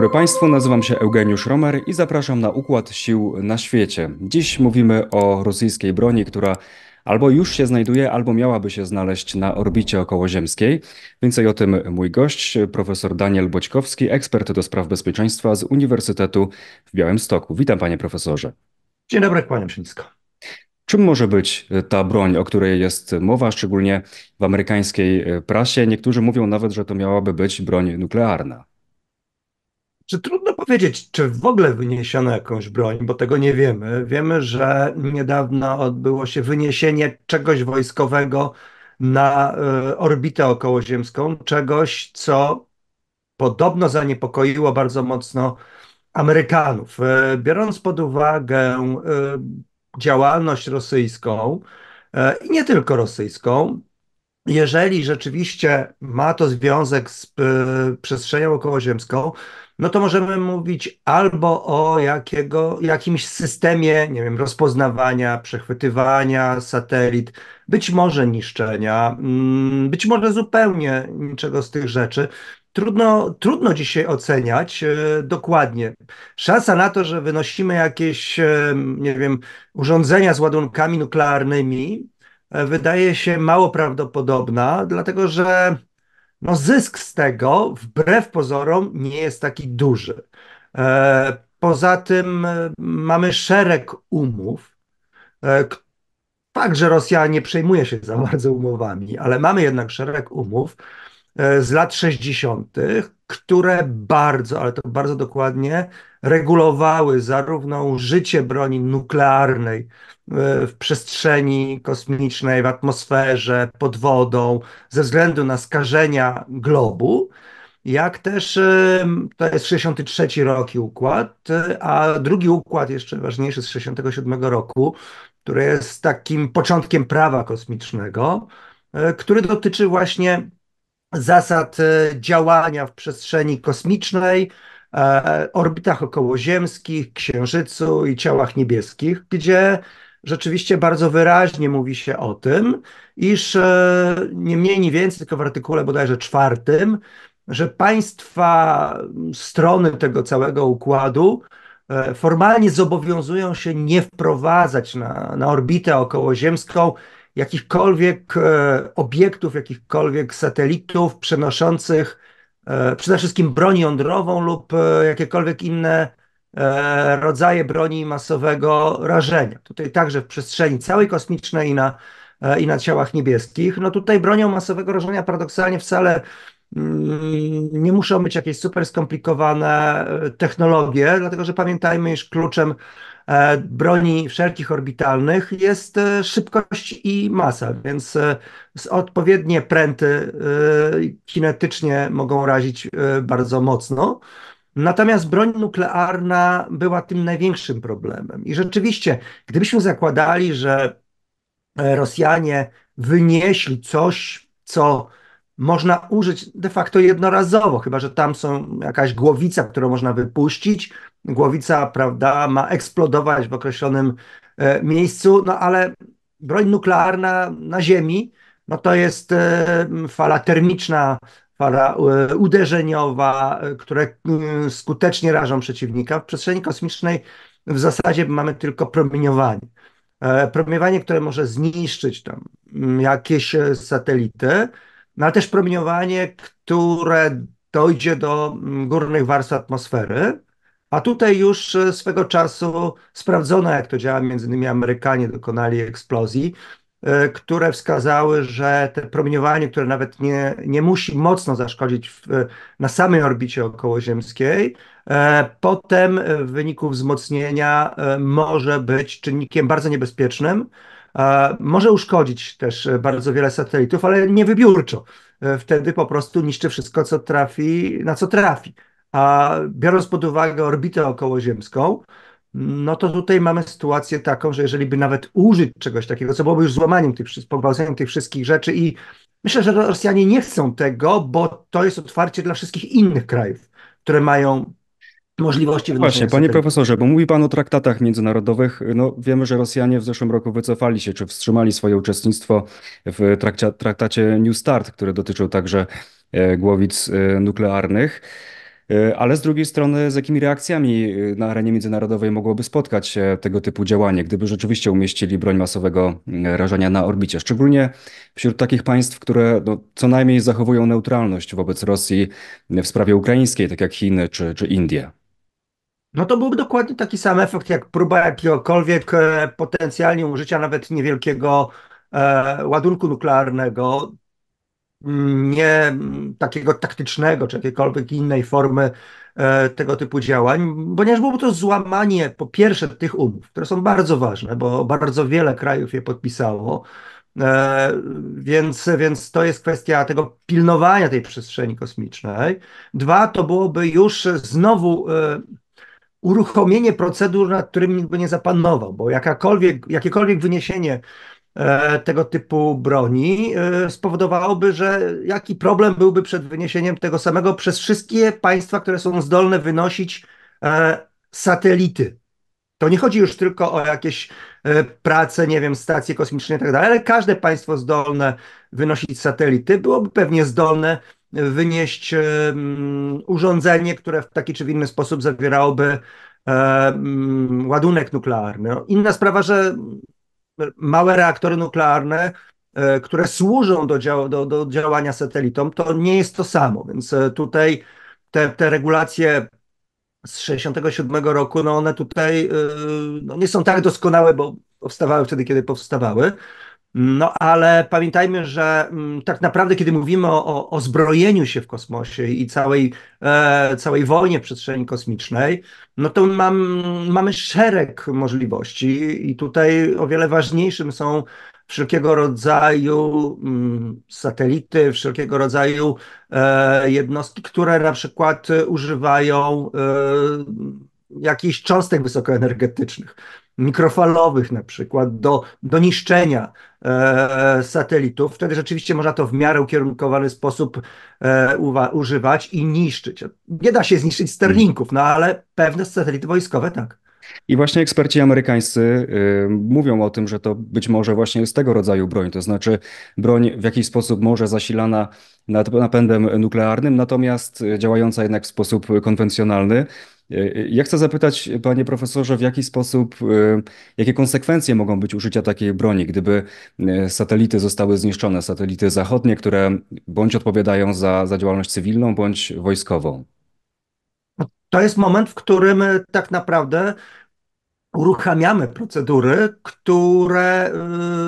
dobry Państwu, nazywam się Eugeniusz Romer i zapraszam na Układ Sił na Świecie. Dziś mówimy o rosyjskiej broni, która albo już się znajduje, albo miałaby się znaleźć na orbicie okołoziemskiej. Więcej o tym mój gość, profesor Daniel Boćkowski, ekspert do spraw bezpieczeństwa z Uniwersytetu w Białymstoku. Witam Panie Profesorze. Dzień dobry, Panie Pszyńsko. Czym może być ta broń, o której jest mowa, szczególnie w amerykańskiej prasie? Niektórzy mówią nawet, że to miałaby być broń nuklearna. Czy trudno powiedzieć, czy w ogóle wyniesiono jakąś broń, bo tego nie wiemy. Wiemy, że niedawno odbyło się wyniesienie czegoś wojskowego na e, orbitę okołoziemską, czegoś, co podobno zaniepokoiło bardzo mocno Amerykanów. E, biorąc pod uwagę e, działalność rosyjską i nie tylko rosyjską, jeżeli rzeczywiście ma to związek z przestrzenią okołoziemską, no to możemy mówić albo o jakiego, jakimś systemie, nie wiem, rozpoznawania, przechwytywania satelit, być może niszczenia, mm, być może zupełnie niczego z tych rzeczy. Trudno, trudno dzisiaj oceniać e, dokładnie. Szansa na to, że wynosimy jakieś, e, nie wiem, urządzenia z ładunkami nuklearnymi, e, wydaje się mało prawdopodobna, dlatego że no zysk z tego, wbrew pozorom, nie jest taki duży. E, poza tym e, mamy szereg umów. E, fakt, że Rosja nie przejmuje się za bardzo umowami, ale mamy jednak szereg umów, E, z lat 60., które bardzo, ale to bardzo dokładnie regulowały zarówno życie broni nuklearnej e, w przestrzeni kosmicznej, w atmosferze, pod wodą, ze względu na skażenia globu, jak też e, to jest 63 rok układ, a drugi układ, jeszcze ważniejszy z 67 roku, który jest takim początkiem prawa kosmicznego, który dotyczy właśnie zasad e, działania w przestrzeni kosmicznej, e, orbitach okołoziemskich, księżycu i ciałach niebieskich, gdzie rzeczywiście bardzo wyraźnie mówi się o tym, iż e, nie mniej, nie więcej, tylko w artykule bodajże czwartym, że państwa, strony tego całego układu formalnie zobowiązują się nie wprowadzać na, na orbitę okołoziemską jakichkolwiek e, obiektów, jakichkolwiek satelitów przenoszących e, przede wszystkim broń jądrową lub e, jakiekolwiek inne rodzaje broni masowego rażenia. Tutaj także w przestrzeni całej kosmicznej i na, i na ciałach niebieskich. No tutaj bronią masowego rażenia paradoksalnie wcale mm, nie muszą być jakieś super skomplikowane technologie, dlatego że pamiętajmy, iż kluczem E, broni wszelkich orbitalnych jest e, szybkość i masa, więc e, odpowiednie pręty kinetycznie mogą razić bardzo mocno. Natomiast broń nuklearna była tym największym problemem. I rzeczywiście, gdybyśmy zakładali, że Rosjanie wynieśli coś, co można użyć de facto jednorazowo, chyba że tam są jakaś głowica, którą można wypuścić. Głowica, prawda, ma eksplodować w określonym e, miejscu, no ale broń nuklearna na Ziemi, no to jest e, fala termiczna, fala e, uderzeniowa, e, które e, skutecznie rażą przeciwnika. W przestrzeni kosmicznej w zasadzie mamy tylko promieniowanie. E, promieniowanie, które może zniszczyć tam mm, jakieś satelity, no ale też promieniowanie, które dojdzie do mm, górnych warstw atmosfery. A tutaj już e, swego czasu sprawdzono, jak to działa, między innymi Amerykanie dokonali eksplozji, e, które wskazały, że te promieniowanie, które nawet nie, nie musi mocno zaszkodzić w, e, na samej orbicie okołoziemskiej, potem w wyniku wzmocnienia może być czynnikiem bardzo niebezpiecznym, może uszkodzić też e, bardzo wiele satelitów, ale niewybiórczo. E, wtedy po prostu niszczy wszystko, co trafi, na co trafi. A biorąc pod uwagę orbitę okołoziemską, no to tutaj mamy sytuację taką, że jeżeli by nawet użyć czegoś takiego, co byłoby już złamaniem tych, pogwałceniem tych wszystkich rzeczy i myślę, że Rosjanie nie chcą tego, bo to jest otwarcie dla wszystkich innych krajów, które mają możliwości wnoszenia. Właśnie, panie profesorze, bo mówi pan o traktatach międzynarodowych. No, wiemy, że Rosjanie w zeszłym roku wycofali się, czy wstrzymali swoje uczestnictwo w traktacie New Start, który dotyczył także e, głowic e, nuklearnych. E, ale z drugiej strony, z jakimi reakcjami na arenie międzynarodowej mogłoby spotkać się tego typu działanie, gdyby rzeczywiście umieścili broń masowego rażenia na orbicie? Szczególnie wśród takich państw, które no, co najmniej zachowują neutralność wobec Rosji w sprawie ukraińskiej, tak jak Chiny czy, czy Indie no to byłby dokładnie taki sam efekt jak próba jakiegokolwiek e, potencjalnie użycia nawet niewielkiego e, ładunku nuklearnego, mm, nie mm, takiego taktycznego czy jakiejkolwiek innej formy e, tego typu działań, ponieważ byłoby to złamanie po pierwsze tych umów, które są bardzo ważne, bo bardzo wiele krajów je podpisało. Więc, więc to jest kwestia tego pilnowania tej przestrzeni kosmicznej. Dwa, to byłoby już znowu uruchomienie procedur, nad którymi nikt by nie zapanował, bo jakakolwiek, jakiekolwiek wyniesienie e, tego typu broni e, spowodowałoby, że jaki problem byłby przed wyniesieniem tego samego przez wszystkie państwa, które są zdolne wynosić e, satelity. To nie chodzi już tylko o jakieś prace, nie wiem, stacje kosmiczne i tak dalej, ale każde państwo zdolne wynosić satelity byłoby pewnie zdolne wynieść urządzenie, które w taki czy w inny sposób zawierałoby e, mm, ładunek nuklearny. No, inna sprawa, że małe reaktory nuklearne, e, które służą do, dział do, do działania satelitom, to nie jest to samo, więc e, tutaj te, te regulacje z 67 roku, no one tutaj no nie są tak doskonałe, bo powstawały wtedy, kiedy powstawały. No ale pamiętajmy, że mm, tak naprawdę, kiedy mówimy o, o, zbrojeniu się w kosmosie i całej, e, całej wojnie przestrzeni kosmicznej, no to mam, mamy szereg możliwości i tutaj o wiele ważniejszym są wszelkiego rodzaju mm, satelity, wszelkiego rodzaju e, jednostki, które na przykład używają e, jakichś cząstek wysokoenergetycznych mikrofalowych na przykład, do, do niszczenia e, satelitów, wtedy rzeczywiście można to w miarę ukierunkowany sposób e, uwa- używać i niszczyć. Nie da się zniszczyć sterlingów, no ale pewne satelity wojskowe tak. I właśnie eksperci amerykańscy y, mówią o tym, że to być może właśnie jest tego rodzaju broń, to znaczy broń w jakiś sposób może zasilana napędem nuklearnym, natomiast działająca jednak w sposób konwencjonalny. E, e, ja chcę zapytać, panie profesorze, w jaki sposób, e, jakie konsekwencje mogą być użycia takiej broni, gdyby satelity zostały zniszczone, satelity zachodnie, które bądź odpowiadają za, za działalność cywilną, bądź wojskową? To jest moment, w którym tak naprawdę uruchamiamy procedury, które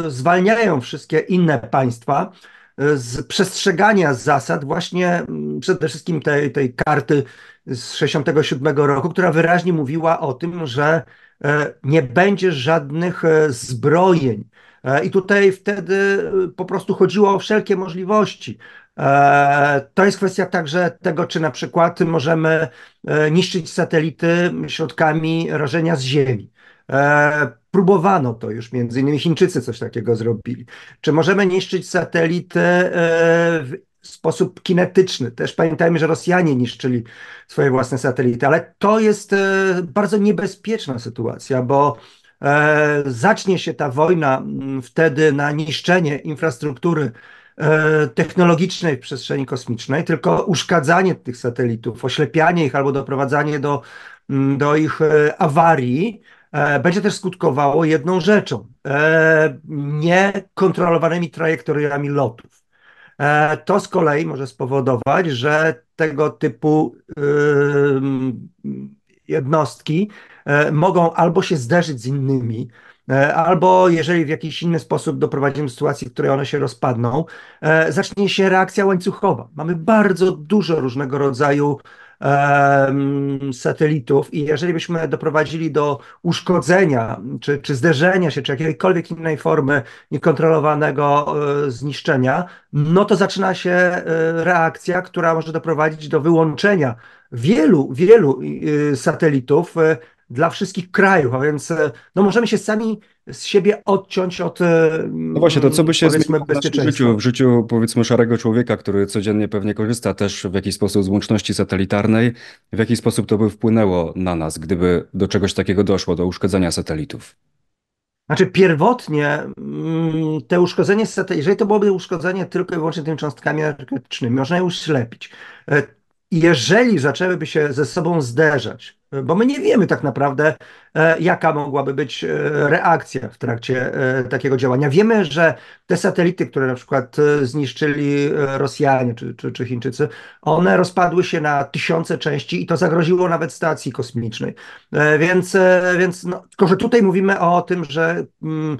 zwalniają wszystkie inne państwa E, z przestrzegania zasad właśnie mm, przede wszystkim tej, tej karty z 67 roku, która wyraźnie mówiła o tym, że e, nie będzie żadnych e, zbrojeń. I tutaj wtedy po prostu chodziło o wszelkie możliwości. To jest kwestia także tego, czy na przykład możemy niszczyć satelity środkami rażenia z Ziemi. Próbowano to już, między innymi Chińczycy coś takiego zrobili. Czy możemy niszczyć satelity e, w sposób kinetyczny? Też pamiętajmy, że Rosjanie niszczyli swoje własne satelity, ale to jest e, bardzo niebezpieczna sytuacja, bo e, zacznie się ta wojna mm, wtedy na niszczenie infrastruktury technologicznej w przestrzeni kosmicznej, tylko uszkadzanie tych satelitów, oślepianie ich albo doprowadzanie do, mm, do ich awarii E, będzie też skutkowało jedną rzeczą e, niekontrolowanymi trajektoriami lotów. E, to z kolei może spowodować, że tego typu y, jednostki mogą albo się zderzyć z innymi, albo jeżeli w jakiś inny sposób doprowadzimy do sytuacji, w której one się rozpadną, zacznie się reakcja łańcuchowa. Mamy bardzo dużo różnego rodzaju satelitów i jeżeli byśmy doprowadzili do uszkodzenia czy, czy zderzenia się, czy jakiejkolwiek innej formy niekontrolowanego e, zniszczenia, no to zaczyna się e, reakcja, która może doprowadzić do wyłączenia wielu, wielu e, satelitów dla wszystkich krajów, a więc e, no możemy się sami z siebie odciąć od. E, no właśnie, to co by się zmieniło w życiu, w życiu powiedzmy szarego człowieka, który codziennie pewnie korzysta też w jakiś sposób z łączności satelitarnej, w jaki sposób to by wpłynęło na nas, gdyby do czegoś takiego doszło, do uszkodzenia satelitów? Znaczy pierwotnie mm, te uszkodzenie, jeżeli to byłoby uszkodzenie tylko i wyłącznie tymi cząstkami energetycznymi, można je uślepić. E, jeżeli zaczęłyby się ze sobą zderzać, bo my nie wiemy tak naprawdę, e, jaka mogłaby być e, reakcja w trakcie e, takiego działania. Wiemy, że te satelity, które na przykład zniszczyli Rosjanie czy, czy, czy, Chińczycy, one rozpadły się na tysiące części i to zagroziło nawet stacji kosmicznej. Więc, więc no, tylko, że tutaj mówimy o tym, że mm,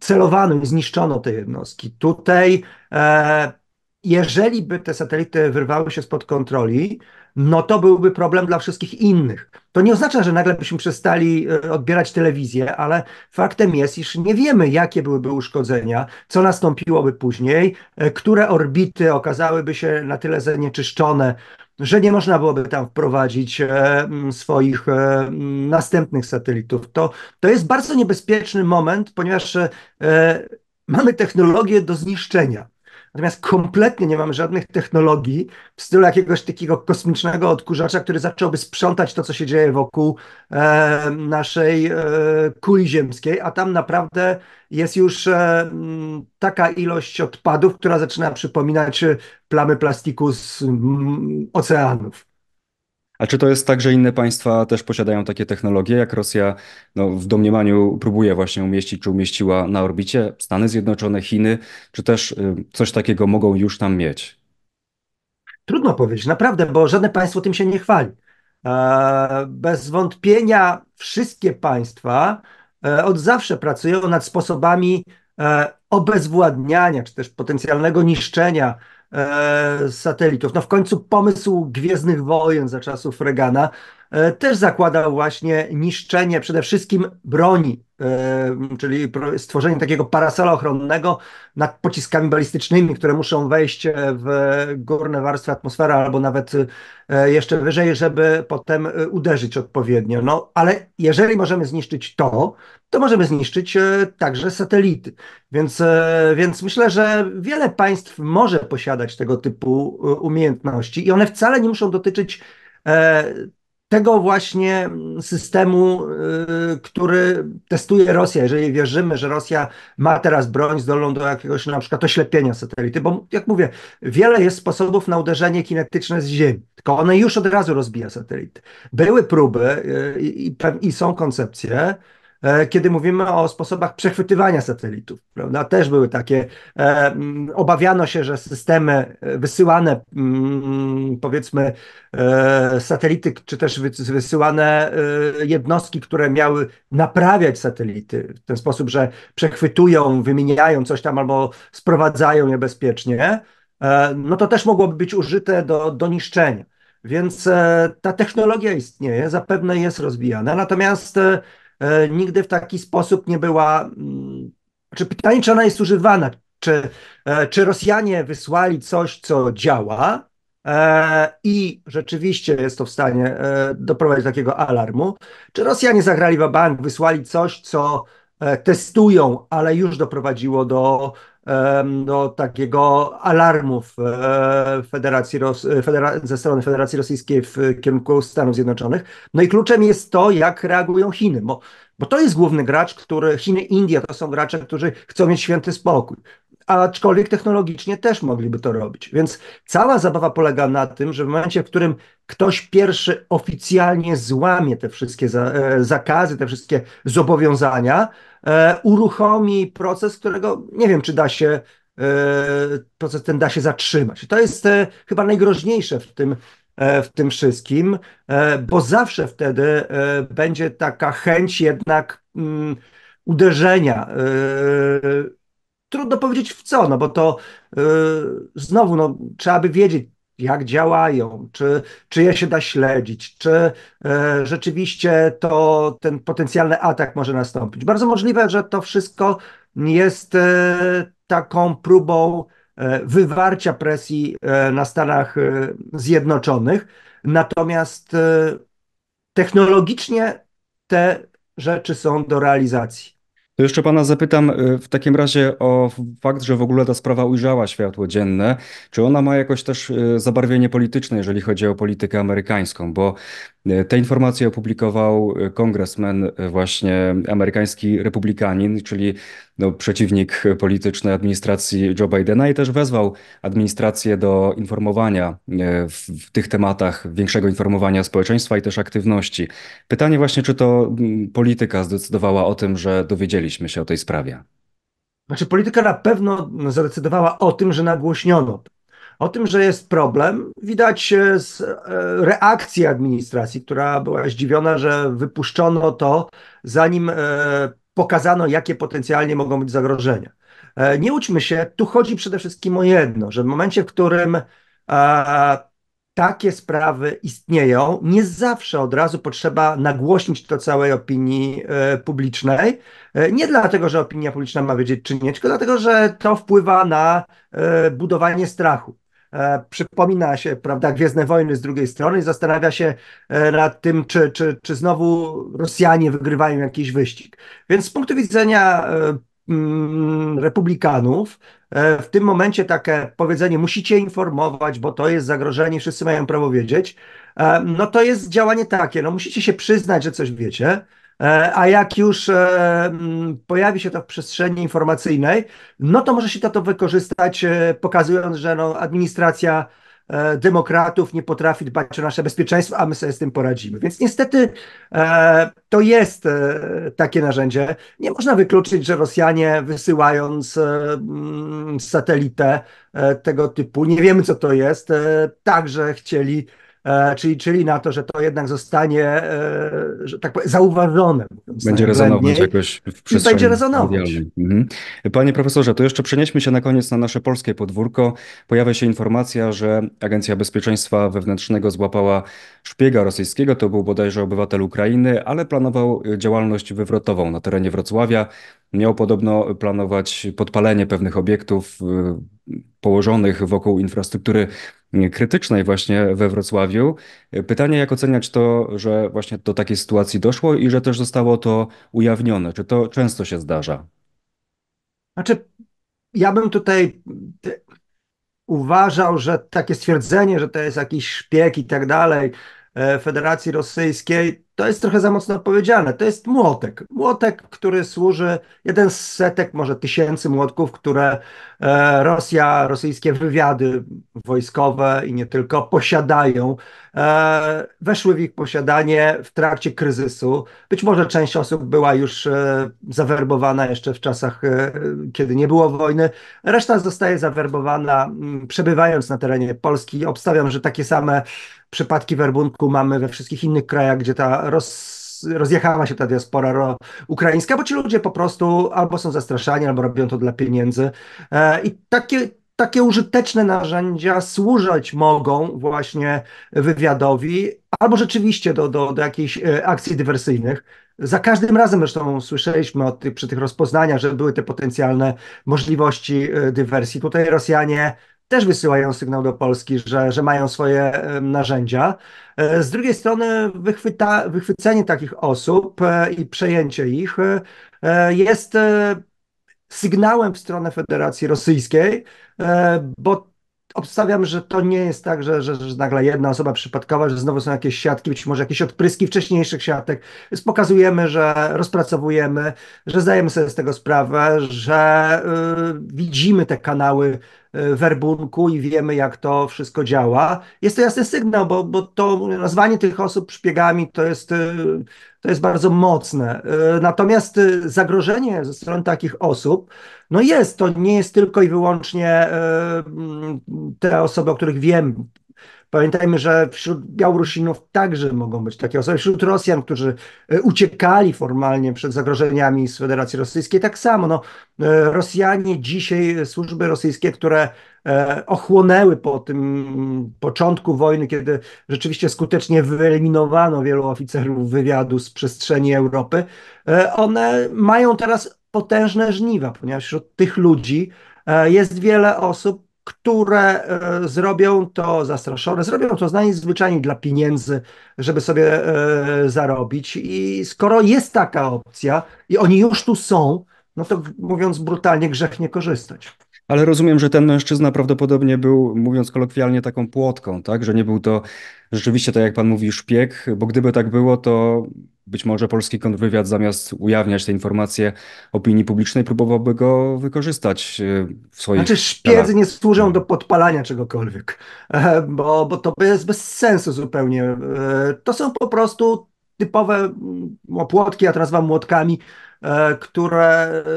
celowano i zniszczono te jednostki. Tutaj e, jeżeli by te satelity wyrwały się spod kontroli, no to byłby problem dla wszystkich innych. To nie oznacza, że nagle byśmy przestali e, odbierać telewizję, ale faktem jest, iż nie wiemy, jakie byłyby uszkodzenia, co nastąpiłoby później, e, które orbity okazałyby się na tyle zanieczyszczone, że nie można byłoby tam wprowadzić e, swoich następnych satelitów. To, to jest bardzo niebezpieczny moment, ponieważ mamy technologię do zniszczenia. Natomiast kompletnie nie mamy żadnych technologii w stylu jakiegoś takiego kosmicznego odkurzacza, który zacząłby sprzątać to, co się dzieje wokół e, naszej e, kuli ziemskiej, a tam naprawdę jest już e, taka ilość odpadów, która zaczyna przypominać plamy plastiku z m, mm, oceanów. A czy to jest tak, że inne państwa też posiadają takie technologie, jak Rosja no, w domniemaniu próbuje właśnie umieścić, czy umieściła na orbicie Stany Zjednoczone, Chiny, czy też y, coś takiego mogą już tam mieć? Trudno powiedzieć, naprawdę, bo żadne państwo tym się nie chwali. E, bez wątpienia wszystkie państwa e, od zawsze pracują nad sposobami e, obezwładniania czy też potencjalnego niszczenia E, satelitów. No w końcu pomysł Gwiezdnych Wojen za czasów Regana e, też zakładał właśnie niszczenie przede wszystkim broni czyli stworzenie takiego parasola ochronnego nad pociskami balistycznymi, które muszą wejść e, w górne warstwy atmosfery albo nawet e, jeszcze wyżej, żeby potem e, uderzyć odpowiednio. No, ale jeżeli możemy zniszczyć to, to możemy zniszczyć także satelity. Więc, więc myślę, że wiele państw może posiadać tego typu umiejętności i one wcale nie muszą dotyczyć tego właśnie mm, systemu, y, który testuje Rosja. Jeżeli wierzymy, że Rosja ma teraz broń zdolną do jakiegoś na przykład oślepienia satelity, bo jak mówię, wiele jest sposobów na uderzenie kinetyczne z Ziemi, tylko one już od razu rozbija satelity. Były próby y, i, i, i są koncepcje, E, kiedy mówimy o sposobach przechwytywania satelitów, prawda? Też były takie, e, mm, obawiano się, że systemy e, wysyłane, mm, powiedzmy, satelity, czy też wysyłane jednostki, które miały naprawiać satelity w ten sposób, że przechwytują, wymieniają coś tam albo sprowadzają niebezpiecznie, no to też mogłoby być użyte do, do niszczenia. Więc ta technologia istnieje, zapewne jest rozwijana, natomiast E, nigdy w taki sposób nie była. Mm, czy pytanie, czy ona jest używana? Czy, e, czy Rosjanie wysłali coś, co działa, e, i rzeczywiście jest to w stanie doprowadzić do takiego alarmu. Czy Rosjanie zagrali w bank, wysłali coś, co testują, ale już doprowadziło do do no, takiego alarmów e, Federacji Ros e, Federa ze strony Federacji Rosyjskiej w kierunku Stanów Zjednoczonych. No i kluczem jest to, jak reagują Chiny, bo, bo to jest główny gracz, który Chiny, India, to są gracze, którzy chcą mieć święty spokój aczkolwiek technologicznie też mogliby to robić. Więc cała zabawa polega na tym, że w momencie, w którym ktoś pierwszy oficjalnie złamie te wszystkie za, e, zakazy, te wszystkie zobowiązania, e, uruchomi proces, którego nie wiem, czy da się e, proces ten da się zatrzymać. To jest e, chyba najgroźniejsze w tym, e, w tym wszystkim, bo zawsze wtedy będzie taka chęć jednak mm, uderzenia trudno powiedzieć w co, no bo to yy, znowu no, trzeba by wiedzieć, jak działają, czy, czy je się da śledzić, czy y, rzeczywiście to ten potencjalny atak może nastąpić. Bardzo możliwe, że to wszystko jest y, taką próbą y, wywarcia presji na Stanach Zjednoczonych, natomiast technologicznie te rzeczy są do realizacji. To jeszcze pana zapytam y, w takim razie o fakt, że w ogóle ta sprawa ujrzała światło dzienne. Czy ona ma jakoś też y, zabarwienie polityczne, jeżeli chodzi o politykę amerykańską? Bo te informacje opublikował e, kongresmen, e, właśnie amerykański republikanin, czyli no, przeciwnik polityczny administracji Joe Bidena i też wezwał administrację do informowania e, w, w tych tematach, większego informowania społeczeństwa i też aktywności. Pytanie właśnie, czy to mm, polityka zdecydowała o tym, że dowiedzieliśmy się o tej sprawie? Znaczy, polityka na pewno zadecydowała o tym, że nagłośniono o tym, że jest problem, widać e, z e, reakcji administracji, która była zdziwiona, że wypuszczono to, zanim e, pokazano, jakie potencjalnie mogą być zagrożenia. Nie łudźmy się, tu chodzi przede wszystkim o jedno, że w momencie, w którym takie sprawy istnieją, nie zawsze od razu potrzeba nagłośnić to całej opinii publicznej. Nie dlatego, że opinia publiczna ma wiedzieć czy nie, tylko dlatego, że to wpływa na budowanie strachu. E, przypomina się, prawda, Gwiezdne Wojny z drugiej strony i zastanawia się e, nad tym, czy, czy, czy znowu Rosjanie wygrywają jakiś wyścig. Więc z punktu widzenia e, mm, republikanów. W tym momencie takie powiedzenie musicie informować, bo to jest zagrożenie, wszyscy mają prawo wiedzieć. No to jest działanie takie, no musicie się przyznać, że coś wiecie. E, a jak już e, mm, pojawi się to w przestrzeni informacyjnej, no to może się to, to wykorzystać, e, pokazując, że no, administracja demokratów nie potrafi dbać o nasze bezpieczeństwo, a my sobie z tym poradzimy. Więc niestety to jest takie narzędzie. Nie można wykluczyć, że Rosjanie wysyłając mm, satelitę tego typu, nie wiemy co to jest, także chcieli E, czyli, czyli na to, że to jednak zostanie, e, że tak powiem, zauważone. Będzie rezonować jakoś w przestrzeni. Będzie rezonować. Mhm. Panie profesorze, to jeszcze przenieśmy się na koniec na nasze polskie podwórko. Pojawia się informacja, że Agencja Bezpieczeństwa Wewnętrznego złapała szpiega rosyjskiego, to był bodajże obywatel Ukrainy, ale planował działalność wywrotową na terenie Wrocławia. Miał podobno planować podpalenie pewnych obiektów y, położonych wokół infrastruktury y, krytycznej właśnie we Wrocławiu. Pytanie, jak oceniać to, że właśnie do takiej sytuacji doszło i że też zostało to ujawnione? Czy to często się zdarza? Znaczy, ja bym tutaj y, uważał, że takie stwierdzenie, że to jest jakiś szpieg i tak dalej e, Federacji Rosyjskiej, to jest trochę za mocno powiedziane. To jest młotek. Młotek, który służy, jeden z setek, może tysięcy młotków, które e, Rosja, rosyjskie wywiady wojskowe i nie tylko posiadają. E, weszły w ich posiadanie w trakcie kryzysu. Być może część osób była już e, zawerbowana jeszcze w czasach, kiedy nie było wojny. Reszta zostaje zawerbowana mm, przebywając na terenie Polski. Obstawiam, że takie same przypadki werbunku mamy we wszystkich innych krajach, gdzie ta roz, rozjechała się ta diaspora ro, ukraińska, bo ci ludzie po prostu albo są zastraszani, albo robią to dla pieniędzy. E, I takie, takie użyteczne narzędzia służyć mogą właśnie wywiadowi, albo rzeczywiście do, do, do jakichś e, akcji dywersyjnych. Za każdym razem zresztą słyszeliśmy o przy tych rozpoznaniach, że były te potencjalne możliwości e, dywersji. Tutaj Rosjanie też wysyłają sygnał do Polski, że, że mają swoje narzędzia. E, z drugiej strony wychwyta, wychwycenie takich osób e, i przejęcie ich e, jest sygnałem w stronę Federacji Rosyjskiej, bo obstawiam, że to nie jest tak, że, że, że, nagle jedna osoba przypadkowa, że znowu są jakieś siatki, być może jakieś odpryski wcześniejszych siatek. pokazujemy, że rozpracowujemy, że zdajemy sobie z tego sprawę, że widzimy te kanały E, werbunku i wiemy, jak to wszystko działa. Jest to jasny sygnał, bo, bo to nazwanie tych osób szpiegami to jest, e, to jest bardzo mocne. E, natomiast zagrożenie ze strony takich osób, no jest, to nie jest tylko i wyłącznie te osoby, o których wiem, Pamiętajmy, że wśród Białorusinów także mogą być takie osoby, wśród Rosjan, którzy e, uciekali formalnie przed zagrożeniami z Federacji Rosyjskiej, tak samo. No, e, Rosjanie dzisiaj, e, służby rosyjskie, które ochłonęły po tym początku wojny, kiedy rzeczywiście skutecznie wyeliminowano wielu oficerów wywiadu z przestrzeni Europy, one mają teraz potężne żniwa, ponieważ wśród tych ludzi jest wiele osób, które e, zrobią to zastraszone, zrobią to najzwyczajniej dla pieniędzy, żeby sobie e, zarobić. I skoro jest taka opcja i oni już tu są, no to mówiąc brutalnie, grzech nie korzystać ale rozumiem, że ten mężczyzna prawdopodobnie był, mówiąc kolokwialnie, taką płotką, tak? Że nie był to rzeczywiście, tak jak pan mówi, szpieg, bo gdyby tak było, to być może polski kontrwywiad zamiast ujawniać te informacje opinii publicznej, próbowałby go wykorzystać e, w swoich... Znaczy szpiedzy nie służą mhm. do podpalania czegokolwiek, e, bo, bo to jest bez sensu zupełnie. E, to są po prostu typowe płotki, ja teraz wam młotkami, E, które,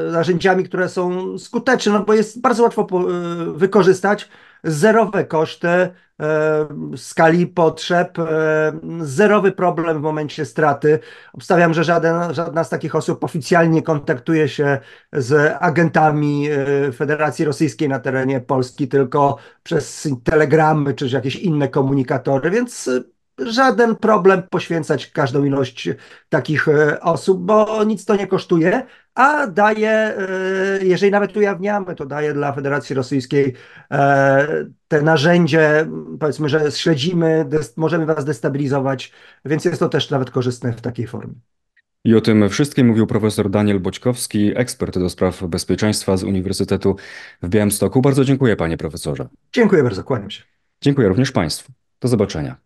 e, narzędziami, które są skuteczne, no bo jest bardzo łatwo e, wykorzystać zerowe koszty, skali potrzeb, zerowy problem w momencie straty. Obstawiam, że żaden, żadna z takich osób oficjalnie kontaktuje się z agentami Federacji Rosyjskiej na terenie Polski, tylko przez telegramy czy jakieś inne komunikatory, więc żaden problem poświęcać każdą ilość takich e, osób, bo nic to nie kosztuje, a daje, e, jeżeli nawet ujawniamy, to daje dla Federacji Rosyjskiej e, te narzędzie, powiedzmy, że śledzimy, możemy was destabilizować, więc jest to też nawet korzystne w takiej formie. I o tym wszystkim mówił profesor Daniel Boćkowski, ekspert do spraw bezpieczeństwa z Uniwersytetu w Białymstoku. Bardzo dziękuję panie profesorze. Dziękuję bardzo, kłaniam się. Dziękuję również państwu. Do zobaczenia.